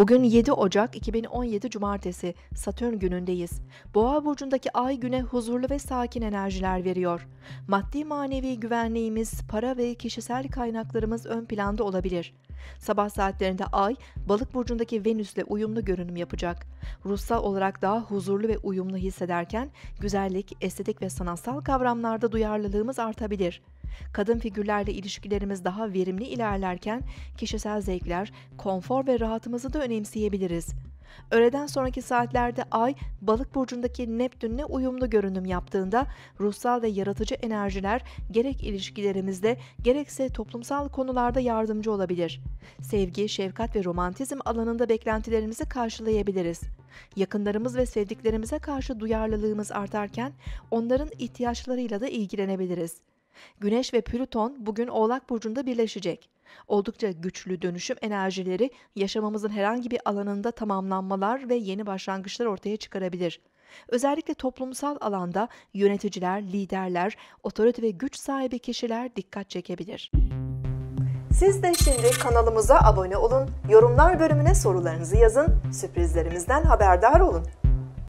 Bugün 7 Ocak 2017 Cumartesi Satürn günündeyiz. Boğa burcundaki ay güne huzurlu ve sakin enerjiler veriyor. Maddi manevi güvenliğimiz, para ve kişisel kaynaklarımız ön planda olabilir. Sabah saatlerinde ay balık burcundaki Venüs'le uyumlu görünüm yapacak. Ruhsal olarak daha huzurlu ve uyumlu hissederken güzellik, estetik ve sanatsal kavramlarda duyarlılığımız artabilir. Kadın figürlerle ilişkilerimiz daha verimli ilerlerken kişisel zevkler, konfor ve rahatımızı da önemseyebiliriz. Öğleden sonraki saatlerde ay balık burcundaki Neptün'le uyumlu görünüm yaptığında ruhsal ve yaratıcı enerjiler gerek ilişkilerimizde gerekse toplumsal konularda yardımcı olabilir. Sevgi, şefkat ve romantizm alanında beklentilerimizi karşılayabiliriz. Yakınlarımız ve sevdiklerimize karşı duyarlılığımız artarken onların ihtiyaçlarıyla da ilgilenebiliriz. Güneş ve Plüton bugün Oğlak burcunda birleşecek. Oldukça güçlü dönüşüm enerjileri yaşamamızın herhangi bir alanında tamamlanmalar ve yeni başlangıçlar ortaya çıkarabilir. Özellikle toplumsal alanda yöneticiler, liderler, otorite ve güç sahibi kişiler dikkat çekebilir. Siz de şimdi kanalımıza abone olun, yorumlar bölümüne sorularınızı yazın, sürprizlerimizden haberdar olun.